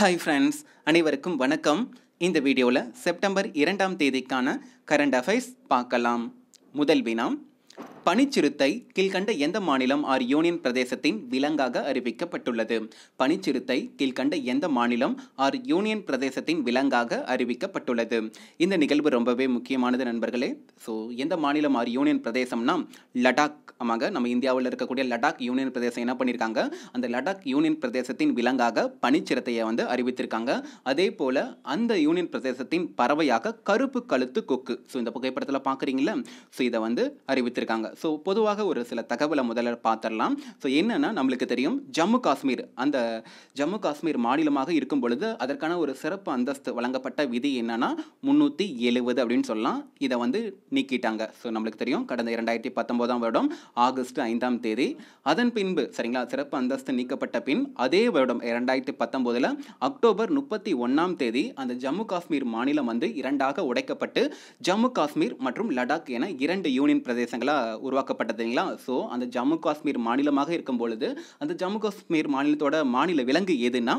hi friends அனைவருக்கும் வணக்கம் இந்த வீடியோவில் செப்டம்பர் இரண்டாம் தேதிக்கான கரண்ட் அஃபேர்ஸ் பார்க்கலாம் முதல் வினாம் பனிச்சிறுத்தை கீழ்கண்ட எந்த மாநிலம் ஆர் யூனியன் பிரதேசத்தின் விலங்காக அறிவிக்கப்பட்டுள்ளது பனிச்சிறுத்தை கீழ்கண்ட எந்த மாநிலம் ஆர் யூனியன் பிரதேசத்தின் விலங்காக அறிவிக்கப்பட்டுள்ளது இந்த நிகழ்வு ரொம்பவே முக்கியமானது நண்பர்களே ஸோ எந்த மாநிலம் ஆர் யூனியன் பிரதேசம்னா லடாக் ஆமாங்க நம்ம இந்தியாவில் இருக்கக்கூடிய லடாக் யூனியன் பிரதேசம் என்ன பண்ணியிருக்காங்க அந்த லடாக் யூனியன் பிரதேசத்தின் விலங்காக பனிச்சிரத்தையை வந்து அறிவித்திருக்காங்க அதே போல் அந்த யூனியன் பிரதேசத்தின் பறவையாக கருப்பு கழுத்து கொக்கு ஸோ இந்த புகைப்படத்தில் பார்க்குறீங்களா ஸோ இதை வந்து அறிவித்திருக்காங்க ஸோ பொதுவாக ஒரு சில தகவலை முதல்ல பார்த்துடலாம் ஸோ என்னென்னா நம்மளுக்கு தெரியும் ஜம்மு காஷ்மீர் அந்த ஜம்மு காஷ்மீர் மாநிலமாக இருக்கும் பொழுது அதற்கான ஒரு சிறப்பு அந்தஸ்து வழங்கப்பட்ட விதி என்னென்னா முந்நூற்றி எழுபது அப்படின்னு சொல்லலாம் இதை வந்து நீக்கிட்டாங்க ஸோ நம்மளுக்கு தெரியும் கடந்த இரண்டாயிரத்தி பத்தொம்போதாம் வருடம் ஆகஸ்ட் ஐந்தாம் தேதி அதன் பின்பு சரிங்களா சிறப்பு அந்தஸ்து நீக்கப்பட்ட பின் அதே வருடம் இரண்டாயிரத்தி பத்தொம்போதில் அக்டோபர் முப்பத்தி ஒன்றாம் தேதி அந்த ஜம்மு காஷ்மீர் மாநிலம் வந்து இரண்டாக உடைக்கப்பட்டு ஜம்மு காஷ்மீர் மற்றும் லடாக் என இரண்டு யூனியன் பிரதேசங்களாக உருவாக்கப்பட்டதுங்களா ஸோ அந்த ஜம்மு காஷ்மீர் மாநிலமாக இருக்கும் பொழுது அந்த ஜம்மு காஷ்மீர் மாநிலத்தோட மாநில விலங்கு எதுன்னா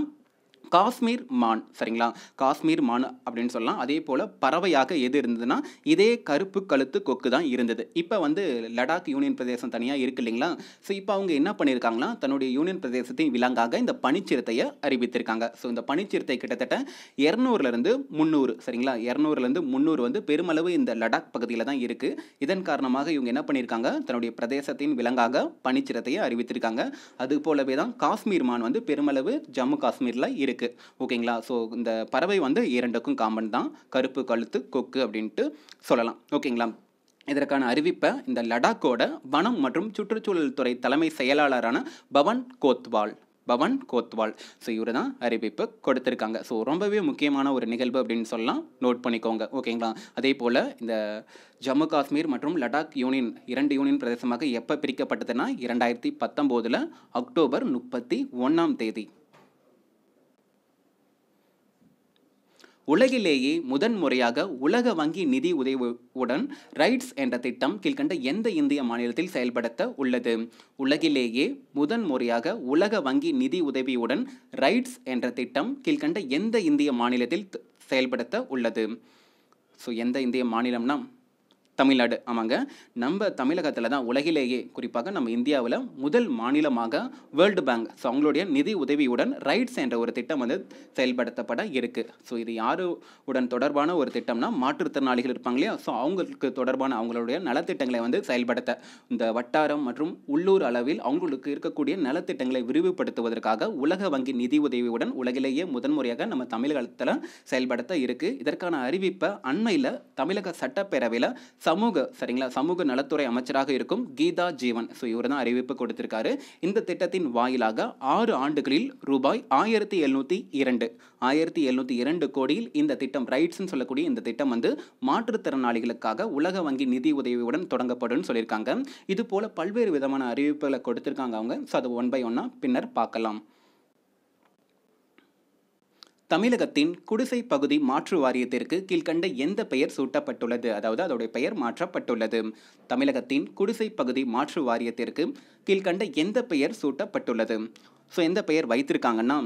காஷ்மீர் மான் சரிங்களா காஷ்மீர் மான் அப்படின்னு சொல்லலாம் அதே போல் பறவையாக எது இருந்ததுன்னா இதே கருப்பு கழுத்து கொக்கு தான் இருந்தது இப்போ வந்து லடாக் யூனியன் பிரதேசம் தனியாக இருக்கு இல்லைங்களா ஸோ இப்போ அவங்க என்ன பண்ணியிருக்காங்களா தன்னுடைய யூனியன் பிரதேசத்தின் விலங்காக இந்த பனிச்சிறுத்தையை அறிவித்திருக்காங்க ஸோ இந்த பனிச்சிறுத்தை கிட்டத்தட்ட இரநூறுலேருந்து முந்நூறு சரிங்களா இரநூறுலேருந்து முந்நூறு வந்து பெருமளவு இந்த லடாக் பகுதியில் தான் இருக்குது இதன் காரணமாக இவங்க என்ன பண்ணியிருக்காங்க தன்னுடைய பிரதேசத்தின் விலங்காக பனிச்சிறுத்தையை அறிவித்திருக்காங்க அது போலவே தான் காஷ்மீர் மான் வந்து பெருமளவு ஜம்மு காஷ்மீரில் இருக்குது இருக்குது ஓகேங்களா ஸோ இந்த பறவை வந்து இரண்டுக்கும் காமன் தான் கருப்பு கழுத்து கொக்கு அப்படின்ட்டு சொல்லலாம் ஓகேங்களா இதற்கான அறிவிப்பை இந்த லடாக்கோட வனம் மற்றும் சுற்றுச்சூழல் துறை தலைமை செயலாளரான பவன் கோத்வால் பவன் கோத்வால் ஸோ இவர் தான் அறிவிப்பு கொடுத்துருக்காங்க ஸோ ரொம்பவே முக்கியமான ஒரு நிகழ்வு அப்படின்னு சொல்லலாம் நோட் பண்ணிக்கோங்க ஓகேங்களா அதே போல் இந்த ஜம்மு காஷ்மீர் மற்றும் லடாக் யூனியன் இரண்டு யூனியன் பிரதேசமாக எப்போ பிரிக்கப்பட்டதுன்னா இரண்டாயிரத்தி பத்தொம்போதில் அக்டோபர் முப்பத்தி ஒன்றாம் தேதி உலகிலேயே முதன் முறையாக உலக வங்கி நிதி உதவியுடன் ரைட்ஸ் என்ற திட்டம் கீழ்கண்ட எந்த இந்திய மாநிலத்தில் செயல்படுத்த உள்ளது உலகிலேயே முதன் முறையாக உலக வங்கி நிதி உதவியுடன் ரைட்ஸ் என்ற திட்டம் கீழ்கண்ட எந்த இந்திய மாநிலத்தில் செயல்படுத்த உள்ளது ஸோ எந்த இந்திய மாநிலம்னா தமிழ்நாடு ஆமாங்க நம்ம தமிழகத்தில் தான் உலகிலேயே குறிப்பாக நம்ம இந்தியாவில் முதல் மாநிலமாக வேர்ல்டு பேங்க் ஸோ அவங்களுடைய நிதி உதவியுடன் ரைட்ஸ் என்ற ஒரு திட்டம் வந்து செயல்படுத்தப்பட இருக்குது ஸோ இது உடன் தொடர்பான ஒரு திட்டம்னா மாற்றுத்திறனாளிகள் இருப்பாங்க இல்லையா ஸோ அவங்களுக்கு தொடர்பான அவங்களுடைய நலத்திட்டங்களை வந்து செயல்படுத்த இந்த வட்டாரம் மற்றும் உள்ளூர் அளவில் அவங்களுக்கு இருக்கக்கூடிய நலத்திட்டங்களை விரிவுபடுத்துவதற்காக உலக வங்கி நிதி உதவியுடன் உலகிலேயே முதன்முறையாக நம்ம தமிழகத்தில் செயல்படுத்த இருக்குது இதற்கான அறிவிப்பை அண்மையில் தமிழக சட்டப்பேரவையில் சமூக சரிங்களா சமூக நலத்துறை அமைச்சராக இருக்கும் கீதா ஜீவன் ஸோ இவர் தான் அறிவிப்பு கொடுத்திருக்காரு இந்த திட்டத்தின் வாயிலாக ஆறு ஆண்டுகளில் ரூபாய் ஆயிரத்தி எழுநூற்றி இரண்டு ஆயிரத்தி எழுநூற்றி இரண்டு கோடியில் இந்த திட்டம் ரைட்ஸ்ன்னு சொல்லக்கூடிய இந்த திட்டம் வந்து மாற்றுத்திறனாளிகளுக்காக உலக வங்கி நிதி உதவியுடன் தொடங்கப்படும் சொல்லியிருக்காங்க இது போல் பல்வேறு விதமான அறிவிப்புகளை கொடுத்துருக்காங்க அவங்க ஸோ அது ஒன் பை ஒன்னாக பின்னர் பார்க்கலாம் தமிழகத்தின் குடிசை பகுதி மாற்று வாரியத்திற்கு கீழ்கண்ட எந்த பெயர் சூட்டப்பட்டுள்ளது அதாவது அதோடைய பெயர் மாற்றப்பட்டுள்ளது தமிழகத்தின் குடிசை பகுதி மாற்று வாரியத்திற்கு கீழ்கண்ட எந்த பெயர் சூட்டப்பட்டுள்ளது ஸோ எந்த பெயர் வைத்திருக்காங்கன்னா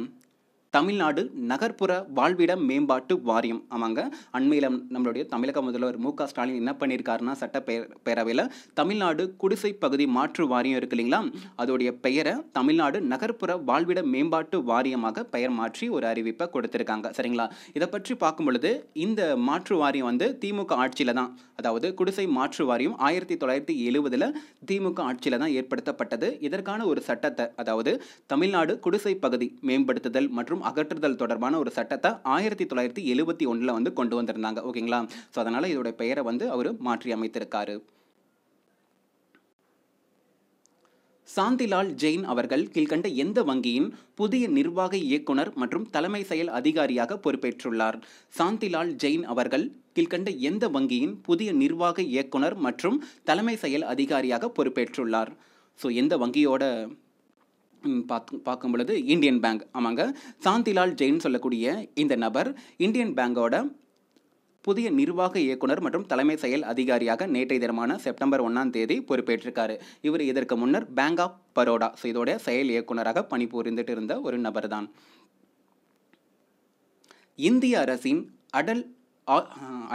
தமிழ்நாடு நகர்ப்புற வாழ்விட மேம்பாட்டு வாரியம் ஆமாங்க அண்மையில் நம்மளுடைய தமிழக முதல்வர் மு க ஸ்டாலின் என்ன பண்ணியிருக்காருன்னா சட்ட பேரவையில் தமிழ்நாடு குடிசை பகுதி மாற்று வாரியம் இருக்கு இல்லைங்களா அதோடைய பெயரை தமிழ்நாடு நகர்ப்புற வாழ்விட மேம்பாட்டு வாரியமாக பெயர் மாற்றி ஒரு அறிவிப்பை கொடுத்துருக்காங்க சரிங்களா இதை பற்றி பார்க்கும் பொழுது இந்த மாற்று வாரியம் வந்து திமுக ஆட்சியில் தான் அதாவது குடிசை மாற்று வாரியம் ஆயிரத்தி தொள்ளாயிரத்தி எழுபதில் திமுக ஆட்சியில் தான் ஏற்படுத்தப்பட்டது இதற்கான ஒரு சட்டத்தை அதாவது தமிழ்நாடு குடிசை பகுதி மேம்படுத்துதல் மற்றும் அகற்றுதல் தொடர்பான ஒரு சட்டத்தை ஆயிரத்தி தொள்ளாயிரத்தி எழுபத்தி ஒன்றில் வந்து கொண்டு வந்திருந்தாங்க ஓகேங்களா ஸோ அதனால் இதோடைய பெயரை வந்து அவர் மாற்றி அமைத்திருக்காரு சாந்திலால் ஜெயின் அவர்கள் கீழ்கண்ட எந்த வங்கியின் புதிய நிர்வாக இயக்குனர் மற்றும் தலைமை செயல் அதிகாரியாக பொறுப்பேற்றுள்ளார் சாந்திலால் ஜெயின் அவர்கள் கீழ்கண்ட எந்த வங்கியின் புதிய நிர்வாக இயக்குனர் மற்றும் தலைமை செயல் அதிகாரியாக பொறுப்பேற்றுள்ளார் ஸோ எந்த வங்கியோட பார்த்து பார்க்கும் பொழுது இந்தியன் பேங்க் ஆமாங்க சாந்திலால் ஜெயின் சொல்லக்கூடிய இந்த நபர் இந்தியன் பேங்கோட புதிய நிர்வாக இயக்குனர் மற்றும் தலைமை செயல் அதிகாரியாக நேற்றைய தினமான செப்டம்பர் ஒன்றாம் தேதி பொறுப்பேற்றிருக்காரு இவர் இதற்கு முன்னர் பேங்க் ஆஃப் பரோடா இதோடைய செயல் இயக்குனராக பணிபுரிந்துட்டு இருந்த ஒரு நபர் தான் இந்திய அரசின் அடல்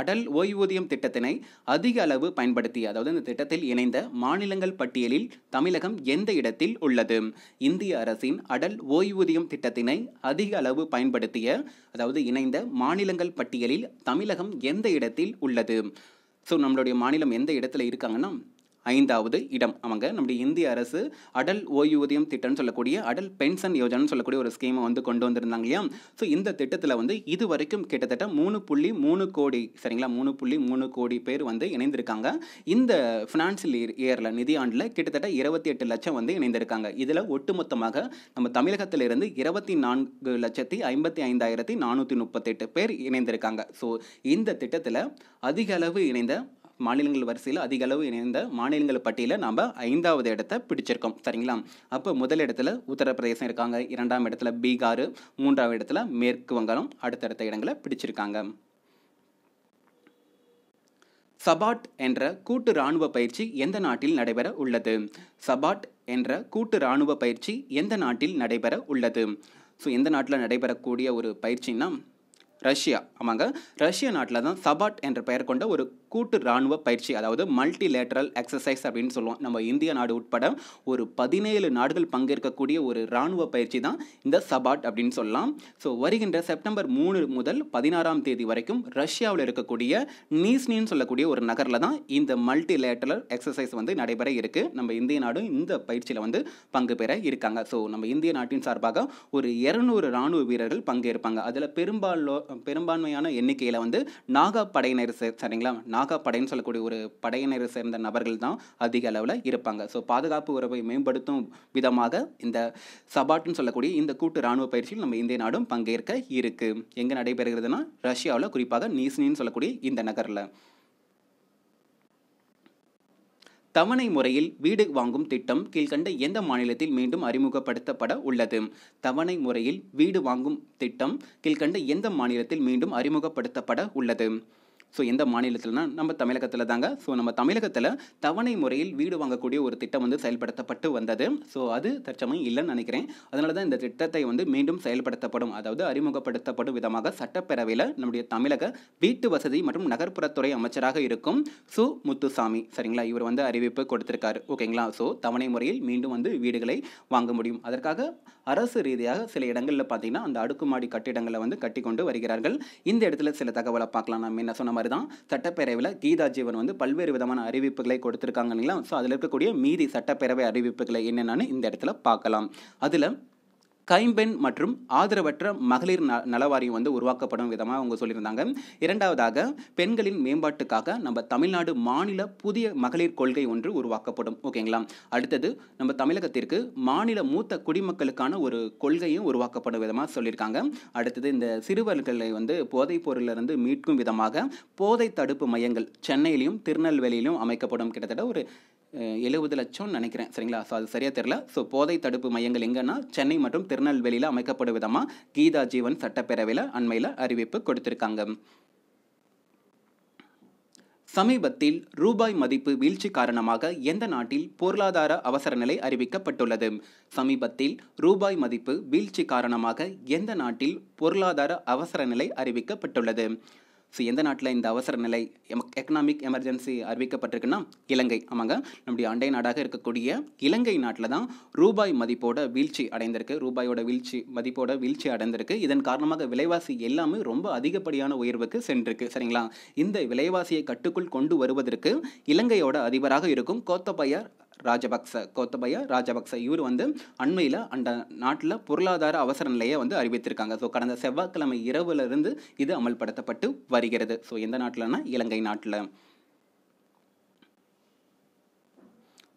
அடல் ஓய்வூதியம் திட்டத்தினை அதிக அளவு பயன்படுத்தி அதாவது இந்த திட்டத்தில் இணைந்த மாநிலங்கள் பட்டியலில் தமிழகம் எந்த இடத்தில் உள்ளது இந்திய அரசின் அடல் ஓய்வூதியம் திட்டத்தினை அதிக அளவு பயன்படுத்திய அதாவது இணைந்த மாநிலங்கள் பட்டியலில் தமிழகம் எந்த இடத்தில் உள்ளது ஸோ நம்மளுடைய மாநிலம் எந்த இடத்துல இருக்காங்கன்னா ஐந்தாவது இடம் அவங்க நம்முடைய இந்திய அரசு அடல் ஓய்வூதியம் திட்டம்னு சொல்லக்கூடிய அடல் பென்ஷன் யோஜனை சொல்லக்கூடிய ஒரு ஸ்கீமை வந்து கொண்டு வந்திருந்தாங்க இல்லையா ஸோ இந்த திட்டத்தில் வந்து இது வரைக்கும் கிட்டத்தட்ட மூணு புள்ளி மூணு கோடி சரிங்களா மூணு புள்ளி மூணு கோடி பேர் வந்து இணைந்திருக்காங்க இந்த ஃபினான்சியல் இயரில் நிதி ஆண்டில் கிட்டத்தட்ட இருபத்தி எட்டு லட்சம் வந்து இணைந்திருக்காங்க இதில் ஒட்டுமொத்தமாக நம்ம தமிழகத்திலிருந்து இருபத்தி நான்கு லட்சத்தி ஐம்பத்தி ஐந்தாயிரத்தி நானூற்றி முப்பத்தெட்டு பேர் இணைந்திருக்காங்க ஸோ இந்த திட்டத்தில் அதிக அளவு இணைந்த மாநிலங்கள் வரிசையில் அதிக அளவு இணைந்த மாநிலங்கள் பட்டியலில் நாம் ஐந்தாவது இடத்தை பிடிச்சிருக்கோம் சரிங்களா அப்போ முதல் இடத்துல உத்தரப்பிரதேசம் இருக்காங்க இரண்டாம் இடத்துல பீகார் மூன்றாவது இடத்துல மேற்கு வங்காளம் அடுத்தடுத்த இடங்களை பிடிச்சிருக்காங்க சபாட் என்ற கூட்டு இராணுவ பயிற்சி எந்த நாட்டில் நடைபெற உள்ளது சபாட் என்ற கூட்டு இராணுவ பயிற்சி எந்த நாட்டில் நடைபெற உள்ளது ஸோ எந்த நாட்டில் நடைபெறக்கூடிய ஒரு பயிற்சின்னா ரஷ்யா ஆமாங்க ரஷ்ய நாட்டில் தான் சபாட் என்ற பெயர் கொண்ட ஒரு கூட்டு ராணுவ பயிற்சி அதாவது மல்டிலேட்ரல் எக்ஸசைஸ் அப்படின்னு சொல்லுவோம் நம்ம இந்திய நாடு உட்பட ஒரு பதினேழு நாடுகள் பங்கேற்கக்கூடிய ஒரு ராணுவ பயிற்சி தான் இந்த சபாட் அப்படின்னு சொல்லலாம் ஸோ வருகின்ற செப்டம்பர் மூணு முதல் பதினாறாம் தேதி வரைக்கும் ரஷ்யாவில் இருக்கக்கூடிய நீஸ்னின்னு சொல்லக்கூடிய ஒரு நகரில் தான் இந்த மல்டிலேட்ரல் எக்ஸசைஸ் வந்து நடைபெற இருக்குது நம்ம இந்திய நாடும் இந்த பயிற்சியில் வந்து பங்கு பெற இருக்காங்க ஸோ நம்ம இந்திய நாட்டின் சார்பாக ஒரு இரநூறு ராணுவ வீரர்கள் பங்கேற்பாங்க அதில் பெரும்பாலோ பெரும்பான்மையான எண்ணிக்கையில் வந்து நாகா படையினர் சரிங்களா நாகா படைன்னு சொல்லக்கூடிய ஒரு படையினரை சேர்ந்த நபர்கள் தான் அதிக அளவில் இருப்பாங்க ஸோ பாதுகாப்பு உறவை மேம்படுத்தும் விதமாக இந்த சபாட்னு சொல்லக்கூடிய இந்த கூட்டு இராணுவ பயிற்சியில் நம்ம இந்திய நாடும் பங்கேற்க இருக்குது எங்கே நடைபெறுகிறதுனா ரஷ்யாவில் குறிப்பாக நீஸ்னின்னு சொல்லக்கூடிய இந்த நகரில் தவணை முறையில் வீடு வாங்கும் திட்டம் கீழ்கண்ட எந்த மாநிலத்தில் மீண்டும் அறிமுகப்படுத்தப்பட உள்ளது தவணை முறையில் வீடு வாங்கும் திட்டம் கீழ்கண்ட எந்த மாநிலத்தில் மீண்டும் அறிமுகப்படுத்தப்பட உள்ளது ஸோ எந்த மாநிலத்தில்னா நம்ம தமிழகத்தில் தாங்க ஸோ நம்ம தமிழகத்தில் தவணை முறையில் வீடு வாங்கக்கூடிய ஒரு திட்டம் வந்து செயல்படுத்தப்பட்டு வந்தது ஸோ அது தற்சமயம் இல்லைன்னு நினைக்கிறேன் அதனால தான் இந்த திட்டத்தை வந்து மீண்டும் செயல்படுத்தப்படும் அதாவது அறிமுகப்படுத்தப்படும் விதமாக சட்டப்பேரவையில் நம்முடைய தமிழக வீட்டு வசதி மற்றும் நகர்ப்புறத்துறை அமைச்சராக இருக்கும் சு முத்துசாமி சரிங்களா இவர் வந்து அறிவிப்பு கொடுத்திருக்காரு ஓகேங்களா ஸோ தவணை முறையில் மீண்டும் வந்து வீடுகளை வாங்க முடியும் அதற்காக அரசு ரீதியாக சில இடங்களில் பார்த்தீங்கன்னா அந்த அடுக்குமாடி கட்டிடங்களை வந்து கட்டி கொண்டு வருகிறார்கள் இந்த இடத்துல சில தகவலை பார்க்கலாம் நம்ம என்ன சொன்ன வரலாறு தான் சட்டப்பேரவையில் கீதா ஜீவன் வந்து பல்வேறு விதமான அறிவிப்புகளை கொடுத்துருக்காங்க இல்லைங்களா ஸோ அதில் இருக்கக்கூடிய மீதி சட்டப்பேரவை அறிவிப்புகளை என்னென்னு இந்த இடத்துல பார்க்கலாம் அதில் கைம்பெண் மற்றும் ஆதரவற்ற மகளிர் ந நலவாரியம் வந்து உருவாக்கப்படும் விதமாக அவங்க சொல்லியிருந்தாங்க இரண்டாவதாக பெண்களின் மேம்பாட்டுக்காக நம்ம தமிழ்நாடு மாநில புதிய மகளிர் கொள்கை ஒன்று உருவாக்கப்படும் ஓகேங்களா அடுத்தது நம்ம தமிழகத்திற்கு மாநில மூத்த குடிமக்களுக்கான ஒரு கொள்கையும் உருவாக்கப்படும் விதமாக சொல்லியிருக்காங்க அடுத்தது இந்த சிறுவர்களை வந்து போதைப் பொருளிலிருந்து மீட்கும் விதமாக போதை தடுப்பு மையங்கள் சென்னையிலையும் திருநெல்வேலியிலும் அமைக்கப்படும் கிட்டத்தட்ட ஒரு எழுபது லட்சம்னு நினைக்கிறேன் சரிங்களா ஸோ அது சரியாக தெரில ஸோ போதை தடுப்பு மையங்கள் எங்கன்னா சென்னை மற்றும் திருநெல்வேலியில் அமைக்கப்படும் விதமாக கீதா ஜீவன் சட்டப்பேரவையில் அண்மையில் அறிவிப்பு கொடுத்துருக்காங்க சமீபத்தில் ரூபாய் மதிப்பு வீழ்ச்சி காரணமாக எந்த நாட்டில் பொருளாதார அவசர நிலை அறிவிக்கப்பட்டுள்ளது சமீபத்தில் ரூபாய் மதிப்பு வீழ்ச்சி காரணமாக எந்த நாட்டில் பொருளாதார அவசர நிலை அறிவிக்கப்பட்டுள்ளது ஸோ எந்த நாட்டில் இந்த அவசர நிலை எக்கனாமிக் எமர்ஜென்சி அறிவிக்கப்பட்டிருக்குன்னா இலங்கை ஆமாங்க நம்முடைய அண்டை நாடாக இருக்கக்கூடிய இலங்கை நாட்டில் தான் ரூபாய் மதிப்போட வீழ்ச்சி அடைந்திருக்கு ரூபாயோட வீழ்ச்சி மதிப்போட வீழ்ச்சி அடைந்திருக்கு இதன் காரணமாக விலைவாசி எல்லாமே ரொம்ப அதிகப்படியான உயர்வுக்கு சென்றிருக்கு சரிங்களா இந்த விலைவாசியை கட்டுக்குள் கொண்டு வருவதற்கு இலங்கையோட அதிபராக இருக்கும் கோத்தபையார் ராஜபக்ச கோத்தபய ராஜபக்ச இவர் வந்து அண்மையில் அந்த நாட்டில் பொருளாதார அவசர நிலையை வந்து அறிவித்திருக்காங்க ஸோ கடந்த செவ்வாய்க்கிழமை இரவுலேருந்து இது அமல்படுத்தப்பட்டு வருகிறது ஸோ எந்த நாட்டில்னா இலங்கை நாட்டில்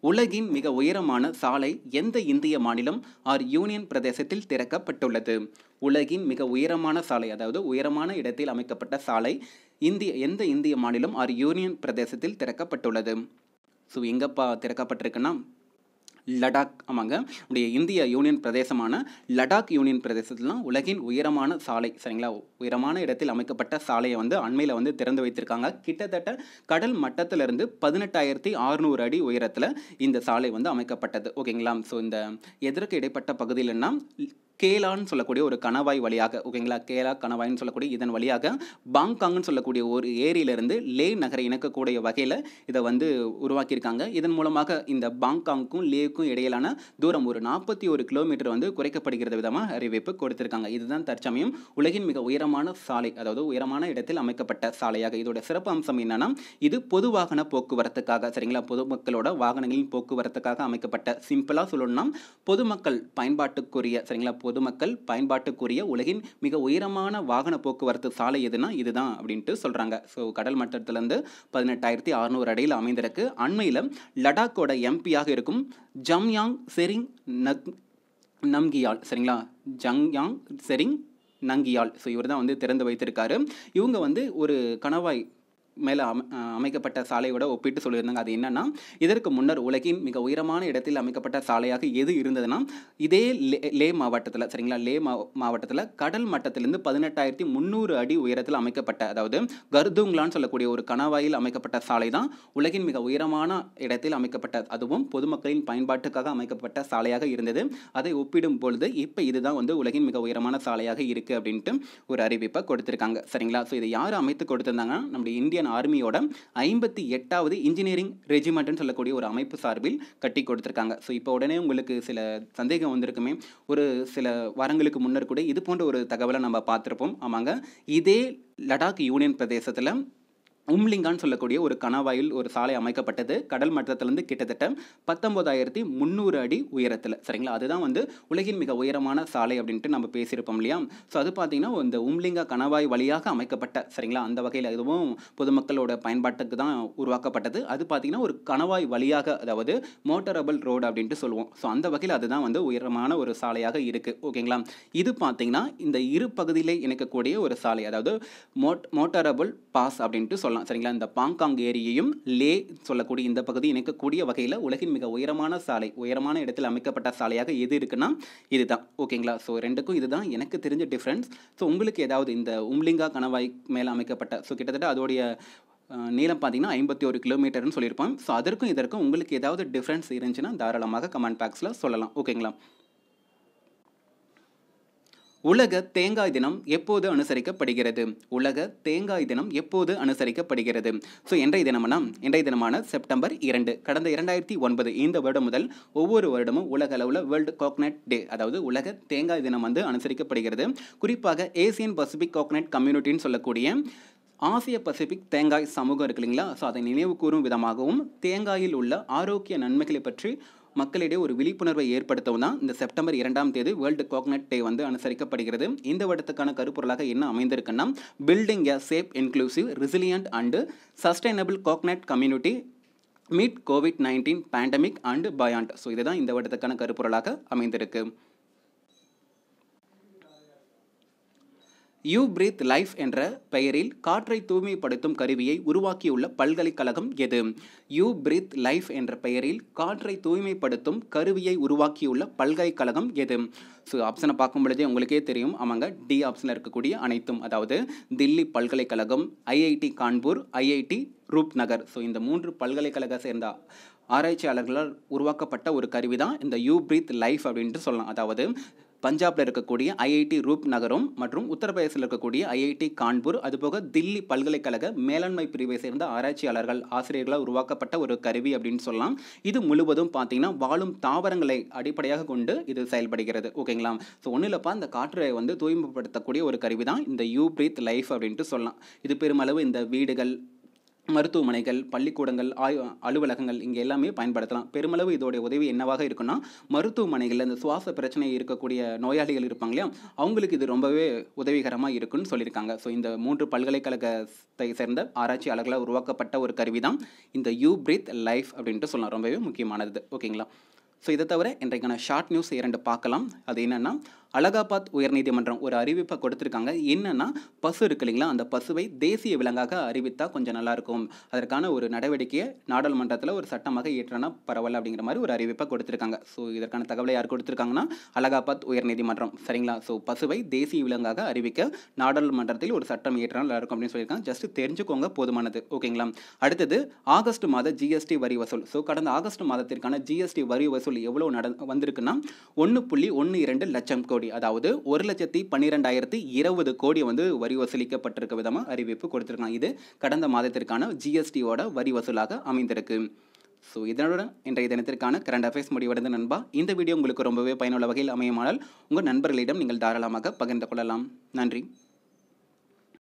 உலகின் மிக உயரமான சாலை எந்த இந்திய மாநிலம் ஆர் யூனியன் பிரதேசத்தில் திறக்கப்பட்டுள்ளது உலகின் மிக உயரமான சாலை அதாவது உயரமான இடத்தில் அமைக்கப்பட்ட சாலை இந்திய எந்த இந்திய மாநிலம் ஆர் யூனியன் பிரதேசத்தில் திறக்கப்பட்டுள்ளது ஸோ எங்கேப்பா திறக்கப்பட்டிருக்குன்னா லடாக் ஆமாங்க நம்முடைய இந்திய யூனியன் பிரதேசமான லடாக் யூனியன் பிரதேசத்துலாம் உலகின் உயரமான சாலை சரிங்களா உயரமான இடத்தில் அமைக்கப்பட்ட சாலையை வந்து அண்மையில் வந்து திறந்து வைத்திருக்காங்க கிட்டத்தட்ட கடல் மட்டத்திலிருந்து பதினெட்டாயிரத்தி அறுநூறு அடி உயரத்தில் இந்த சாலை வந்து அமைக்கப்பட்டது ஓகேங்களா ஸோ இந்த எதற்கு இடைப்பட்ட பகுதியில்னா கேலான்னு சொல்லக்கூடிய ஒரு கணவாய் வழியாக ஓகேங்களா கேலா கணவாய்னு சொல்லக்கூடிய இதன் வழியாக பாங்காங்னு சொல்லக்கூடிய ஒரு ஏரியிலிருந்து லே நகரை இணைக்கக்கூடிய வகையில் இதை வந்து உருவாக்கியிருக்காங்க இதன் மூலமாக இந்த பாங்காங்க்கும் லேக்கும் இடையிலான தூரம் ஒரு நாற்பத்தி ஒரு கிலோமீட்டர் வந்து குறைக்கப்படுகிறது விதமாக அறிவிப்பு கொடுத்திருக்காங்க இதுதான் தற்சமயம் உலகின் மிக உயரமான சாலை அதாவது உயரமான இடத்தில் அமைக்கப்பட்ட சாலையாக இதோட சிறப்பு அம்சம் என்னன்னா இது பொது வாகன போக்குவரத்துக்காக சரிங்களா பொதுமக்களோட வாகனங்களின் போக்குவரத்துக்காக அமைக்கப்பட்ட சிம்பிளாக சொல்லணும்னா பொதுமக்கள் பயன்பாட்டுக்குரிய சரிங்களா பொதுமக்கள் பயன்பாட்டுக்குரிய உலகின் மிக உயரமான வாகன போக்குவரத்து சாலை எதுனா இதுதான் அப்படின்ட்டு சொல்கிறாங்க ஸோ கடல் மட்டத்திலேருந்து பதினெட்டாயிரத்தி அறநூறு அடியில் அமைந்திருக்கு அண்மையில் லடாக்கோட எம்பியாக இருக்கும் ஜம்யாங் செரிங் நக் நம்கியால் சரிங்களா ஜங்யாங் செரிங் நங்கியால் ஸோ இவர் தான் வந்து திறந்து வைத்திருக்காரு இவங்க வந்து ஒரு கணவாய் மேலே அமைக்கப்பட்ட சாலையோட ஒப்பிட்டு சொல்லியிருந்தாங்க அது என்னென்னா இதற்கு முன்னர் உலகின் மிக உயரமான இடத்தில் அமைக்கப்பட்ட சாலையாக எது இருந்ததுன்னா இதே லே மாவட்டத்தில் சரிங்களா லே மாவட்டத்தில் கடல் மட்டத்திலிருந்து பதினெட்டாயிரத்தி முந்நூறு அடி உயரத்தில் அமைக்கப்பட்ட அதாவது கருதுங்களான்னு சொல்லக்கூடிய ஒரு கணவாயில் அமைக்கப்பட்ட சாலை தான் உலகின் மிக உயரமான இடத்தில் அமைக்கப்பட்ட அதுவும் பொதுமக்களின் பயன்பாட்டுக்காக அமைக்கப்பட்ட சாலையாக இருந்தது அதை ஒப்பிடும் பொழுது இப்போ இதுதான் வந்து உலகின் மிக உயரமான சாலையாக இருக்குது அப்படின்ட்டு ஒரு அறிவிப்பை கொடுத்துருக்காங்க சரிங்களா ஸோ இதை யார் அமைத்து கொடுத்துருந்தாங்கன்னா நம்முடைய இந்தியன் ஆர்மியோட ஐம்பத்தி எட்டாவது இன்ஜினியரிங் ரெஜிமெண்ட்னு சொல்லக்கூடிய ஒரு அமைப்பு சார்பில் கட்டி கொடுத்துருக்காங்க ஸோ இப்போ உடனே உங்களுக்கு சில சந்தேகம் வந்திருக்குமே ஒரு சில வாரங்களுக்கு முன்னர் கூட இது போன்ற ஒரு தகவலை நம்ம பார்த்துருப்போம் ஆமாங்க இதே லடாக் யூனியன் பிரதேசத்தில் உம்லிங்கான்னு சொல்லக்கூடிய ஒரு கணவாயில் ஒரு சாலை அமைக்கப்பட்டது கடல் மட்டத்திலிருந்து கிட்டத்தட்ட பத்தொம்போதாயிரத்தி முந்நூறு அடி உயரத்தில் சரிங்களா அதுதான் வந்து உலகின் மிக உயரமான சாலை அப்படின்ட்டு நம்ம பேசியிருப்போம் இல்லையா ஸோ அது பார்த்திங்கன்னா இந்த உம்லிங்கா கணவாய் வழியாக அமைக்கப்பட்ட சரிங்களா அந்த வகையில் இதுவும் பொதுமக்களோட பயன்பாட்டுக்கு தான் உருவாக்கப்பட்டது அது பார்த்திங்கன்னா ஒரு கணவாய் வழியாக அதாவது மோட்டரபிள் ரோடு அப்படின்ட்டு சொல்லுவோம் ஸோ அந்த வகையில் அதுதான் வந்து உயரமான ஒரு சாலையாக இருக்குது ஓகேங்களா இது பார்த்திங்கன்னா இந்த இரு பகுதியிலே இணைக்கக்கூடிய ஒரு சாலை அதாவது மோட் மோட்டரபிள் பாஸ் அப்படின்ட்டு சொல்லலாம் சொல்லலாம் சரிங்களா இந்த பாங்காங் ஏரியையும் லே சொல்லக்கூடிய இந்த பகுதி இணைக்கக்கூடிய வகையில் உலகின் மிக உயரமான சாலை உயரமான இடத்தில் அமைக்கப்பட்ட சாலையாக எது இருக்குன்னா இதுதான் ஓகேங்களா ஸோ ரெண்டுக்கும் இதுதான் எனக்கு தெரிஞ்ச டிஃப்ரென்ஸ் ஸோ உங்களுக்கு ஏதாவது இந்த உம்லிங்கா கணவாய் மேலே அமைக்கப்பட்ட ஸோ கிட்டத்தட்ட அதோடைய நீளம் பார்த்தீங்கன்னா ஐம்பத்தி ஒரு கிலோமீட்டர்னு சொல்லியிருப்பாங்க ஸோ அதற்கும் இதற்கும் உங்களுக்கு ஏதாவது டிஃப்ரென்ஸ் இருந்துச்சுன்னா தாராளமாக கமெண்ட் பாக்ஸில் சொல்லலாம் ஓகேங்களா உலக தேங்காய் தினம் எப்போது அனுசரிக்கப்படுகிறது உலக தேங்காய் தினம் எப்போது அனுசரிக்கப்படுகிறது ஸோ இன்றைய தினம்னா இன்றைய தினமான செப்டம்பர் இரண்டு கடந்த இரண்டாயிரத்தி ஒன்பது இந்த வருடம் முதல் ஒவ்வொரு வருடமும் உலக அளவில் வேர்ல்டு கோக்னட் டே அதாவது உலக தேங்காய் தினம் வந்து அனுசரிக்கப்படுகிறது குறிப்பாக ஏசியன் பசிபிக் கோக்னட் கம்யூனிட்டின்னு சொல்லக்கூடிய ஆசிய பசிபிக் தேங்காய் சமூகம் இருக்கு இல்லைங்களா ஸோ அதை நினைவு கூறும் விதமாகவும் தேங்காயில் உள்ள ஆரோக்கிய நன்மைகளை பற்றி மக்களிடையே ஒரு விழிப்புணர்வை ஏற்படுத்தவும் தான் இந்த செப்டம்பர் இரண்டாம் தேதி வேர்ல்டு கோக்னட் டே வந்து அனுசரிக்கப்படுகிறது இந்த வருடத்துக்கான கருப்பொருளாக என்ன அமைந்திருக்குன்னா building a safe inclusive resilient and sustainable கோக்னட் community meet COVID nineteen pandemic and beyond so இதுதான் இந்த வருடத்துக்கான கருப்பொருளாக அமைந்திருக்கு யூ பிரீத் லைஃப் என்ற பெயரில் காற்றை தூய்மைப்படுத்தும் கருவியை உருவாக்கியுள்ள பல்கலைக்கழகம் எது யூ பிரீத் லைஃப் என்ற பெயரில் காற்றை தூய்மைப்படுத்தும் கருவியை உருவாக்கியுள்ள பல்கலைக்கழகம் எது ஸோ ஆப்ஷனை பார்க்கும் பொழுதே உங்களுக்கே தெரியும் அவங்க டி ஆப்ஷனில் இருக்கக்கூடிய அனைத்தும் அதாவது தில்லி பல்கலைக்கழகம் IIT Kanpur IIT Rupnagar so இந்த மூன்று பல்கலைக்கழக சேர்ந்த ஆராய்ச்சியாளர்களால் உருவாக்கப்பட்ட ஒரு கருவி தான் இந்த யூ பிரீத் லைஃப் அப்படின்ட்டு சொல்லலாம் அதாவது பஞ்சாபில் இருக்கக்கூடிய ஐஐடி ரூப் நகரம் மற்றும் உத்தரப்பிரதேசத்தில் இருக்கக்கூடிய ஐஐடி கான்பூர் அதுபோக தில்லி பல்கலைக்கழக மேலாண்மை பிரிவை சேர்ந்த ஆராய்ச்சியாளர்கள் ஆசிரியர்களால் உருவாக்கப்பட்ட ஒரு கருவி அப்படின்னு சொல்லலாம் இது முழுவதும் பார்த்தீங்கன்னா வாழும் தாவரங்களை அடிப்படையாக கொண்டு இது செயல்படுகிறது ஓகேங்களா ஸோ ஒன்றும் இல்லைப்பா இந்த காற்றை வந்து தூய்மைப்படுத்தக்கூடிய ஒரு கருவி தான் இந்த யூ பிரீத் லைஃப் அப்படின்ட்டு சொல்லலாம் இது பெருமளவு இந்த வீடுகள் மருத்துவமனைகள் பள்ளிக்கூடங்கள் ஆய் அலுவலகங்கள் இங்கே எல்லாமே பயன்படுத்தலாம் பெருமளவு இதோடைய உதவி என்னவாக இருக்குன்னா மருத்துவமனைகளில் இந்த சுவாச பிரச்சனை இருக்கக்கூடிய நோயாளிகள் இருப்பாங்க இல்லையா அவங்களுக்கு இது ரொம்பவே உதவிகரமாக இருக்குன்னு சொல்லியிருக்காங்க ஸோ இந்த மூன்று பல்கலைக்கழகத்தை சேர்ந்த ஆராய்ச்சியாளர்களால் உருவாக்கப்பட்ட ஒரு கருவி தான் இந்த யூ பிரீத் லைஃப் அப்படின்ட்டு சொல்லலாம் ரொம்பவே முக்கியமானது ஓகேங்களா ஸோ இதை தவிர இன்றைக்கான ஷார்ட் நியூஸ் இரண்டு பார்க்கலாம் அது என்னென்னா அலகாபாத் உயர்நீதிமன்றம் ஒரு அறிவிப்பை கொடுத்துருக்காங்க என்னென்னா பசு இருக்கு இல்லைங்களா அந்த பசுவை தேசிய விலங்காக அறிவித்தால் கொஞ்சம் நல்லாயிருக்கும் அதற்கான ஒரு நடவடிக்கையை நாடாளுமன்றத்தில் ஒரு சட்டமாக ஏற்றனா பரவாயில்ல அப்படிங்கிற மாதிரி ஒரு அறிவிப்பை கொடுத்துருக்காங்க ஸோ இதற்கான தகவலை யார் கொடுத்துருக்காங்கன்னா அலகாபாத் உயர்நீதிமன்றம் சரிங்களா ஸோ பசுவை தேசிய விலங்காக அறிவிக்க நாடாளுமன்றத்தில் ஒரு சட்டம் ஏற்றனா நல்லாயிருக்கும் அப்படின்னு சொல்லியிருக்காங்க ஜஸ்ட் தெரிஞ்சுக்கோங்க போதுமானது ஓகேங்களா அடுத்தது ஆகஸ்ட் மாத ஜிஎஸ்டி வரி வசூல் ஸோ கடந்த ஆகஸ்ட் மாதத்திற்கான ஜிஎஸ்டி வரி வசூல் எவ்வளோ நட வந்திருக்குன்னா ஒன்று புள்ளி ஒன்று இரண்டு லட்சம் கோடி கோடி அதாவது ஒரு லட்சத்தி பன்னிரெண்டாயிரத்தி இருபது கோடி வந்து வரி வசூலிக்கப்பட்டிருக்க விதமாக அறிவிப்பு கொடுத்துருக்காங்க இது கடந்த மாதத்திற்கான ஜிஎஸ்டியோட வரி வசூலாக அமைந்திருக்கு ஸோ இதனோட இன்றைய தினத்திற்கான கரண்ட் அஃபேர்ஸ் முடிவடைந்த நண்பா இந்த வீடியோ உங்களுக்கு ரொம்பவே பயனுள்ள வகையில் அமையுமானால் உங்கள் நண்பர்களிடம் நீங்கள் தாராளமாக பகிர்ந்து கொள்ளலாம் நன்றி